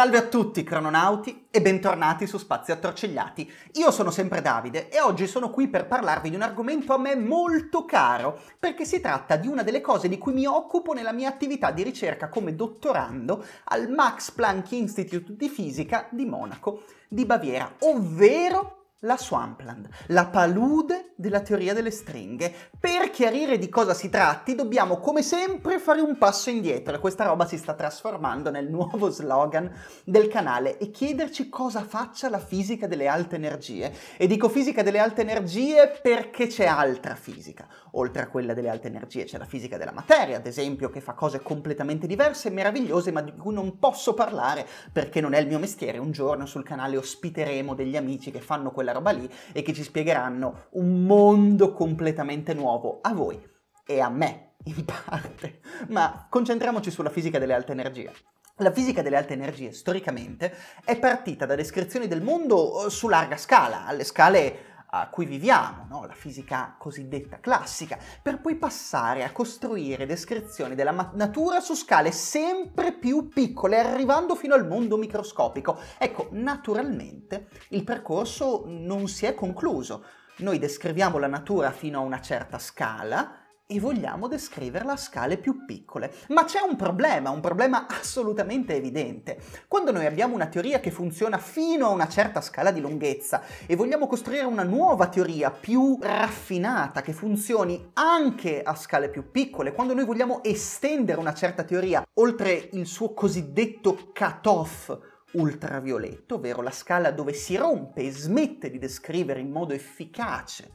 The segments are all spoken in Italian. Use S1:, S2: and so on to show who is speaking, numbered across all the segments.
S1: Salve a tutti crononauti e bentornati su Spazi Attorcigliati. Io sono sempre Davide e oggi sono qui per parlarvi di un argomento a me molto caro, perché si tratta di una delle cose di cui mi occupo nella mia attività di ricerca come dottorando al Max Planck Institute di Fisica di Monaco di Baviera, ovvero la Swampland, la palude della teoria delle stringhe. Per chiarire di cosa si tratti dobbiamo come sempre fare un passo indietro e questa roba si sta trasformando nel nuovo slogan del canale e chiederci cosa faccia la fisica delle alte energie. E dico fisica delle alte energie perché c'è altra fisica. Oltre a quella delle alte energie c'è la fisica della materia, ad esempio, che fa cose completamente diverse e meravigliose ma di cui non posso parlare perché non è il mio mestiere. Un giorno sul canale ospiteremo degli amici che fanno quella quella roba lì e che ci spiegheranno un mondo completamente nuovo a voi e a me in parte. Ma concentriamoci sulla fisica delle alte energie. La fisica delle alte energie storicamente è partita da descrizioni del mondo eh, su larga scala, alle scale a cui viviamo, no? la fisica cosiddetta classica, per poi passare a costruire descrizioni della natura su scale sempre più piccole, arrivando fino al mondo microscopico. Ecco, naturalmente il percorso non si è concluso. Noi descriviamo la natura fino a una certa scala, e vogliamo descriverla a scale più piccole. Ma c'è un problema, un problema assolutamente evidente. Quando noi abbiamo una teoria che funziona fino a una certa scala di lunghezza e vogliamo costruire una nuova teoria più raffinata che funzioni anche a scale più piccole, quando noi vogliamo estendere una certa teoria oltre il suo cosiddetto cut-off, ultravioletto, ovvero la scala dove si rompe e smette di descrivere in modo efficace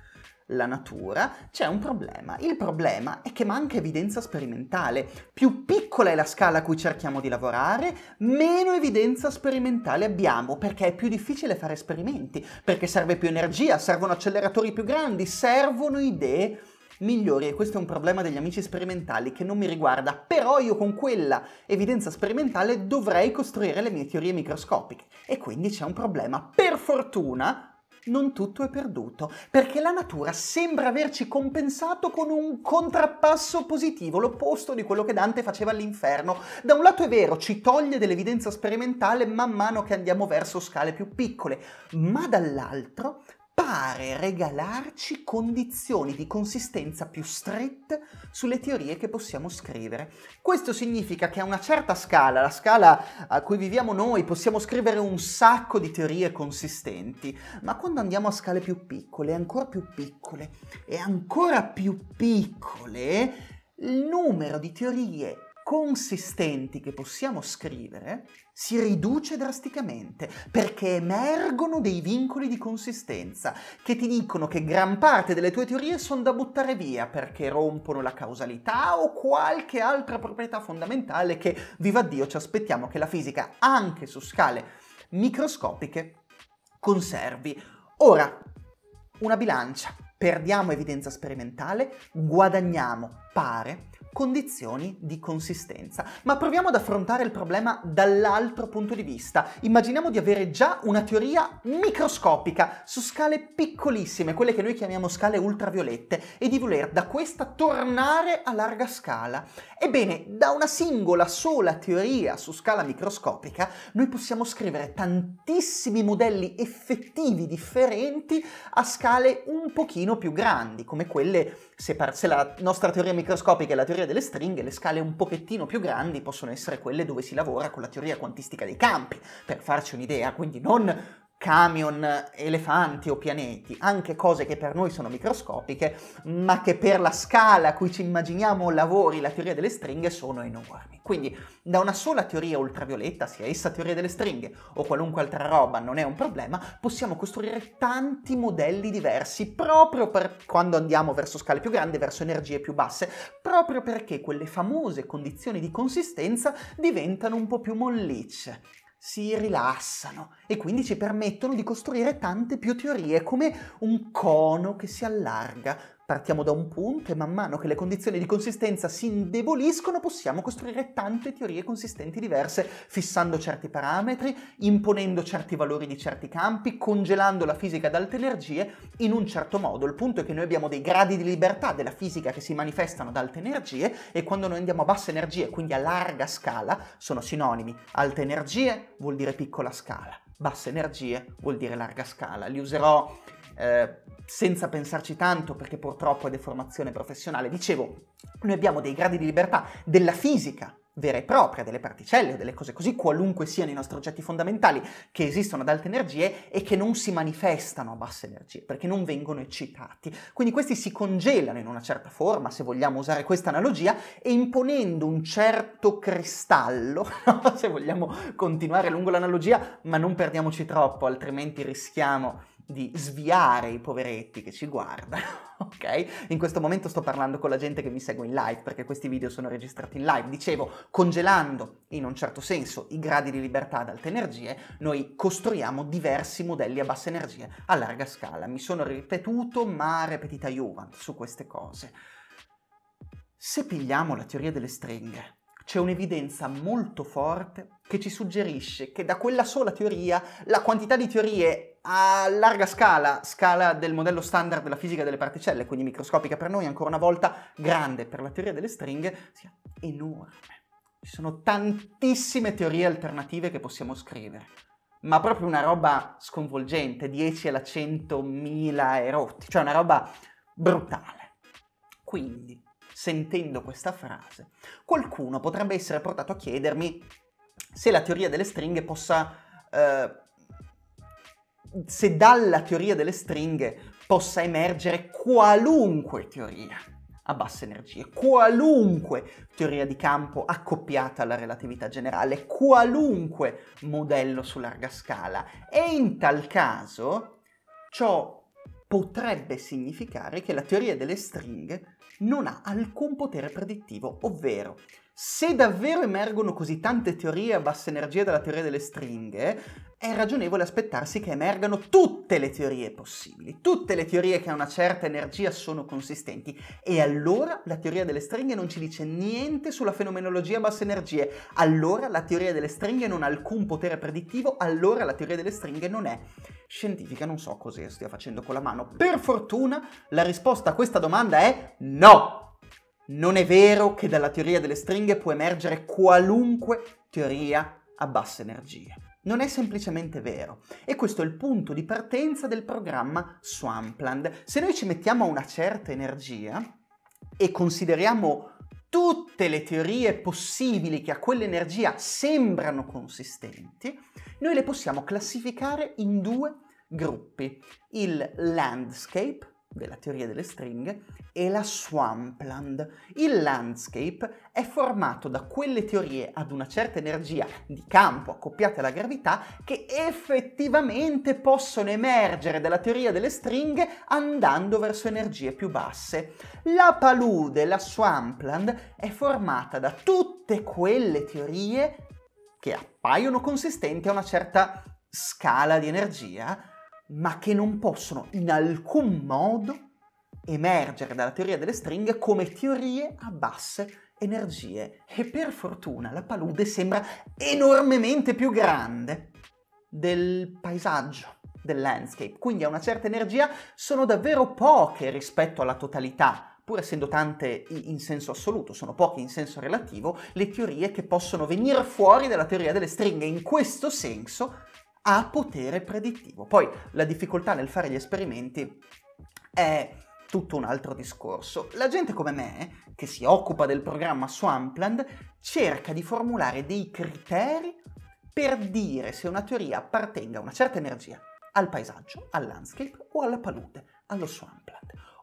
S1: la natura, c'è un problema. Il problema è che manca evidenza sperimentale. Più piccola è la scala a cui cerchiamo di lavorare, meno evidenza sperimentale abbiamo, perché è più difficile fare esperimenti, perché serve più energia, servono acceleratori più grandi, servono idee migliori e questo è un problema degli amici sperimentali che non mi riguarda, però io con quella evidenza sperimentale dovrei costruire le mie teorie microscopiche e quindi c'è un problema. Per fortuna non tutto è perduto, perché la natura sembra averci compensato con un contrappasso positivo, l'opposto di quello che Dante faceva all'inferno. Da un lato è vero, ci toglie dell'evidenza sperimentale man mano che andiamo verso scale più piccole, ma dall'altro pare regalarci condizioni di consistenza più strette sulle teorie che possiamo scrivere. Questo significa che a una certa scala, la scala a cui viviamo noi, possiamo scrivere un sacco di teorie consistenti, ma quando andiamo a scale più piccole, ancora più piccole e ancora più piccole, il numero di teorie consistenti che possiamo scrivere si riduce drasticamente perché emergono dei vincoli di consistenza che ti dicono che gran parte delle tue teorie sono da buttare via perché rompono la causalità o qualche altra proprietà fondamentale che, viva Dio, ci aspettiamo che la fisica, anche su scale microscopiche, conservi. Ora, una bilancia, perdiamo evidenza sperimentale, guadagniamo pare condizioni di consistenza. Ma proviamo ad affrontare il problema dall'altro punto di vista. Immaginiamo di avere già una teoria microscopica su scale piccolissime, quelle che noi chiamiamo scale ultraviolette, e di voler da questa tornare a larga scala. Ebbene, da una singola sola teoria su scala microscopica noi possiamo scrivere tantissimi modelli effettivi differenti a scale un pochino più grandi, come quelle se, par- se la nostra teoria microscopica e la teoria teoria delle stringhe le scale un pochettino più grandi possono essere quelle dove si lavora con la teoria quantistica dei campi, per farci un'idea, quindi non camion, elefanti o pianeti, anche cose che per noi sono microscopiche, ma che per la scala a cui ci immaginiamo lavori la teoria delle stringhe sono enormi. Quindi da una sola teoria ultravioletta, sia essa teoria delle stringhe o qualunque altra roba, non è un problema, possiamo costruire tanti modelli diversi proprio per quando andiamo verso scale più grandi, verso energie più basse, proprio perché quelle famose condizioni di consistenza diventano un po' più mollicce si rilassano e quindi ci permettono di costruire tante più teorie, come un cono che si allarga, Partiamo da un punto e man mano che le condizioni di consistenza si indeboliscono possiamo costruire tante teorie consistenti diverse, fissando certi parametri, imponendo certi valori di certi campi, congelando la fisica ad alte energie in un certo modo. Il punto è che noi abbiamo dei gradi di libertà della fisica che si manifestano ad alte energie e quando noi andiamo a basse energie, quindi a larga scala, sono sinonimi. Alte energie vuol dire piccola scala basse energie vuol dire larga scala. Li userò eh, senza pensarci tanto perché purtroppo è deformazione professionale. Dicevo, noi abbiamo dei gradi di libertà della fisica vera e propria, delle particelle o delle cose così, qualunque siano i nostri oggetti fondamentali che esistono ad alte energie e che non si manifestano a basse energie, perché non vengono eccitati. Quindi questi si congelano in una certa forma, se vogliamo usare questa analogia, e imponendo un certo cristallo, se vogliamo continuare lungo l'analogia, ma non perdiamoci troppo, altrimenti rischiamo di sviare i poveretti che ci guardano, ok? In questo momento sto parlando con la gente che mi segue in live perché questi video sono registrati in live. Dicevo, congelando in un certo senso i gradi di libertà ad alte energie, noi costruiamo diversi modelli a basse energie a larga scala. Mi sono ripetuto, ma ripetita Juvent su queste cose. Se pigliamo la teoria delle stringhe, c'è un'evidenza molto forte che ci suggerisce che da quella sola teoria la quantità di teorie a larga scala, scala del modello standard della fisica delle particelle, quindi microscopica per noi, ancora una volta grande per la teoria delle stringhe, sia enorme. Ci sono tantissime teorie alternative che possiamo scrivere, ma proprio una roba sconvolgente, 10 alla 100.000 erotti, cioè una roba brutale. Quindi, sentendo questa frase, qualcuno potrebbe essere portato a chiedermi se la teoria delle stringhe possa... Eh, se dalla teoria delle stringhe possa emergere qualunque teoria a basse energie, qualunque teoria di campo accoppiata alla relatività generale, qualunque modello su larga scala. E in tal caso ciò potrebbe significare che la teoria delle stringhe non ha alcun potere predittivo, ovvero se davvero emergono così tante teorie a bassa energia dalla teoria delle stringhe, è ragionevole aspettarsi che emergano tutte le teorie possibili, tutte le teorie che a una certa energia sono consistenti. E allora la teoria delle stringhe non ci dice niente sulla fenomenologia a basse energie, allora la teoria delle stringhe non ha alcun potere predittivo, allora la teoria delle stringhe non è scientifica, non so cosa stia facendo con la mano. Per fortuna la risposta a questa domanda è no! Non è vero che dalla teoria delle stringhe può emergere qualunque teoria a bassa energia. Non è semplicemente vero. E questo è il punto di partenza del programma Swampland. Se noi ci mettiamo a una certa energia e consideriamo tutte le teorie possibili che a quell'energia sembrano consistenti, noi le possiamo classificare in due gruppi, il landscape della teoria delle stringhe, e la swampland. Il landscape è formato da quelle teorie ad una certa energia di campo accoppiate alla gravità che effettivamente possono emergere dalla teoria delle stringhe andando verso energie più basse. La palude, la swampland, è formata da tutte quelle teorie che appaiono consistenti a una certa scala di energia ma che non possono in alcun modo emergere dalla teoria delle stringhe come teorie a basse energie. E per fortuna la palude sembra enormemente più grande del paesaggio, del landscape, quindi a una certa energia sono davvero poche rispetto alla totalità pur essendo tante in senso assoluto, sono poche in senso relativo, le teorie che possono venire fuori dalla teoria delle stringhe. In questo senso ha potere predittivo. Poi la difficoltà nel fare gli esperimenti è tutto un altro discorso. La gente come me, che si occupa del programma Swampland, cerca di formulare dei criteri per dire se una teoria appartenga a una certa energia, al paesaggio, al landscape o alla palude, allo Swampland.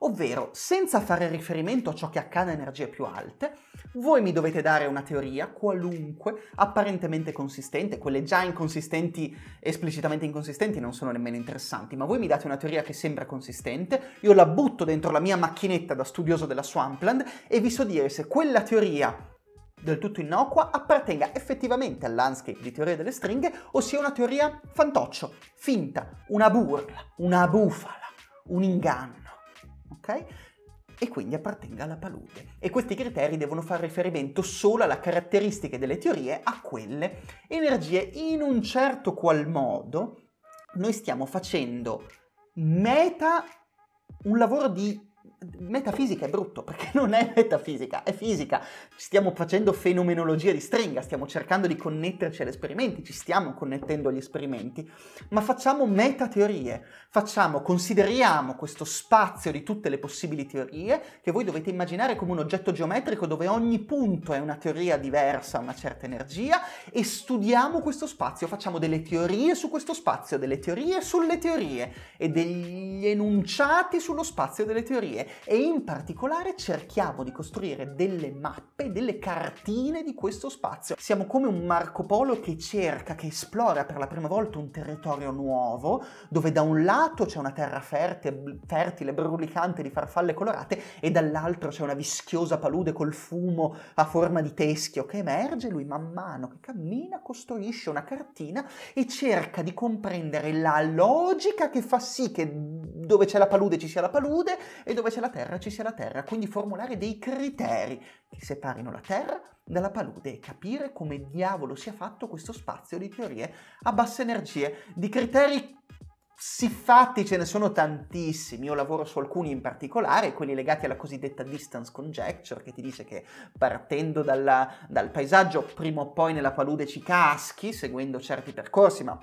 S1: Ovvero, senza fare riferimento a ciò che accade a energie più alte, voi mi dovete dare una teoria, qualunque, apparentemente consistente, quelle già inconsistenti, esplicitamente inconsistenti, non sono nemmeno interessanti, ma voi mi date una teoria che sembra consistente, io la butto dentro la mia macchinetta da studioso della Swampland e vi so dire se quella teoria del tutto innocua appartenga effettivamente al landscape di teoria delle stringhe o sia una teoria fantoccio, finta, una burla, una bufala, un inganno ok? E quindi appartenga alla palude. E questi criteri devono fare riferimento solo alle caratteristiche delle teorie, a quelle energie in un certo qual modo noi stiamo facendo meta un lavoro di Metafisica è brutto perché non è metafisica, è fisica. Stiamo facendo fenomenologia di stringa, stiamo cercando di connetterci agli esperimenti, ci stiamo connettendo agli esperimenti, ma facciamo metateorie, facciamo, consideriamo questo spazio di tutte le possibili teorie che voi dovete immaginare come un oggetto geometrico dove ogni punto è una teoria diversa, una certa energia e studiamo questo spazio, facciamo delle teorie su questo spazio, delle teorie sulle teorie e degli enunciati sullo spazio delle teorie e in particolare cerchiamo di costruire delle mappe, delle cartine di questo spazio. Siamo come un Marco Polo che cerca, che esplora per la prima volta un territorio nuovo dove da un lato c'è una terra fertile, brulicante di farfalle colorate e dall'altro c'è una vischiosa palude col fumo a forma di teschio che emerge, lui man mano che cammina costruisce una cartina e cerca di comprendere la logica che fa sì che dove c'è la palude ci sia la palude e dove c'è la terra ci sia la terra, quindi formulare dei criteri che separino la terra dalla palude e capire come diavolo sia fatto questo spazio di teorie a basse energie, di criteri Siffatti ce ne sono tantissimi, io lavoro su alcuni in particolare, quelli legati alla cosiddetta distance conjecture, che ti dice che partendo dalla, dal paesaggio prima o poi nella palude ci caschi, seguendo certi percorsi, ma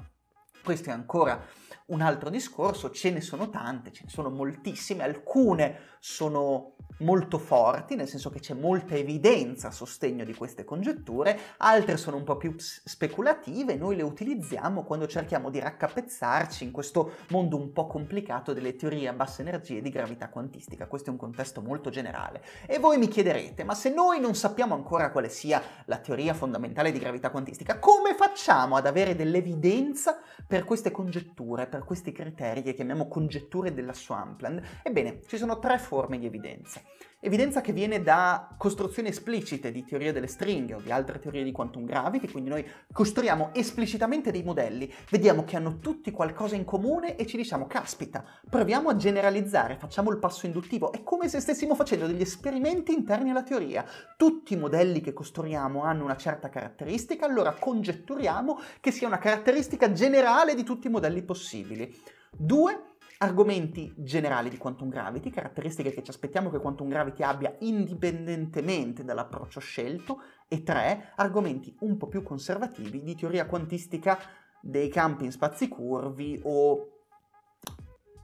S1: questo è ancora un altro discorso, ce ne sono tante, ce ne sono moltissime, alcune sono molto forti, nel senso che c'è molta evidenza a sostegno di queste congetture, altre sono un po' più speculative, noi le utilizziamo quando cerchiamo di raccapezzarci in questo mondo un po' complicato delle teorie a basse energie di gravità quantistica. Questo è un contesto molto generale. E voi mi chiederete, ma se noi non sappiamo ancora quale sia la teoria fondamentale di gravità quantistica, come facciamo ad avere dell'evidenza per queste congetture, per a questi criteri che chiamiamo congetture della Swampland? Ebbene, ci sono tre forme di evidenza. Evidenza che viene da costruzioni esplicite di teoria delle stringhe o di altre teorie di quantum gravity, quindi noi costruiamo esplicitamente dei modelli, vediamo che hanno tutti qualcosa in comune e ci diciamo caspita, proviamo a generalizzare, facciamo il passo induttivo, è come se stessimo facendo degli esperimenti interni alla teoria. Tutti i modelli che costruiamo hanno una certa caratteristica, allora congetturiamo che sia una caratteristica generale di tutti i modelli possibili. Due, Argomenti generali di Quantum Gravity, caratteristiche che ci aspettiamo che Quantum Gravity abbia indipendentemente dall'approccio scelto, e 3. Argomenti un po' più conservativi di teoria quantistica dei campi in spazi curvi o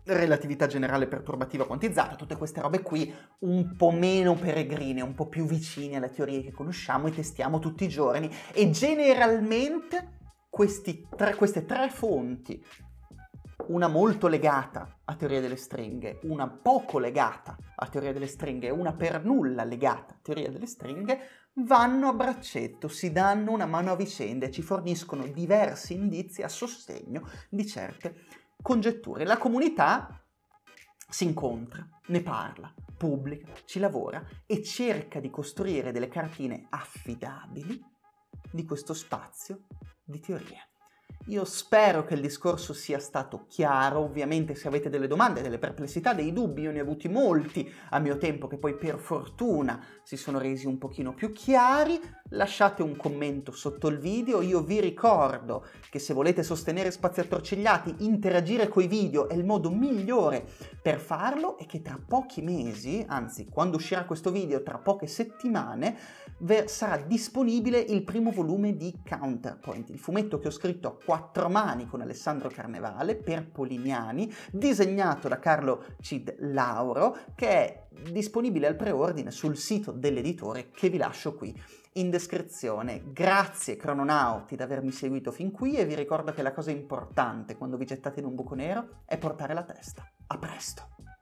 S1: relatività generale perturbativa quantizzata, tutte queste robe qui un po' meno peregrine, un po' più vicine alle teorie che conosciamo e testiamo tutti i giorni e generalmente tre, queste tre fonti una molto legata a teoria delle stringhe, una poco legata a teoria delle stringhe e una per nulla legata a teoria delle stringhe, vanno a braccetto, si danno una mano a vicenda e ci forniscono diversi indizi a sostegno di certe congetture. La comunità si incontra, ne parla, pubblica, ci lavora e cerca di costruire delle cartine affidabili di questo spazio di teoria. Io spero che il discorso sia stato chiaro, ovviamente se avete delle domande, delle perplessità, dei dubbi, io ne ho avuti molti a mio tempo che poi per fortuna si sono resi un pochino più chiari, lasciate un commento sotto il video, io vi ricordo che se volete sostenere Spazi Attorcigliati, interagire coi video è il modo migliore per farlo e che tra pochi mesi, anzi quando uscirà questo video, tra poche settimane, sarà disponibile il primo volume di Counterpoint, il fumetto che ho scritto a quattro mani con Alessandro Carnevale per Polignani, disegnato da Carlo Cid Lauro, che è disponibile al preordine sul sito dell'editore che vi lascio qui in descrizione. Grazie Crononauti di avermi seguito fin qui e vi ricordo che la cosa importante quando vi gettate in un buco nero è portare la testa. A presto!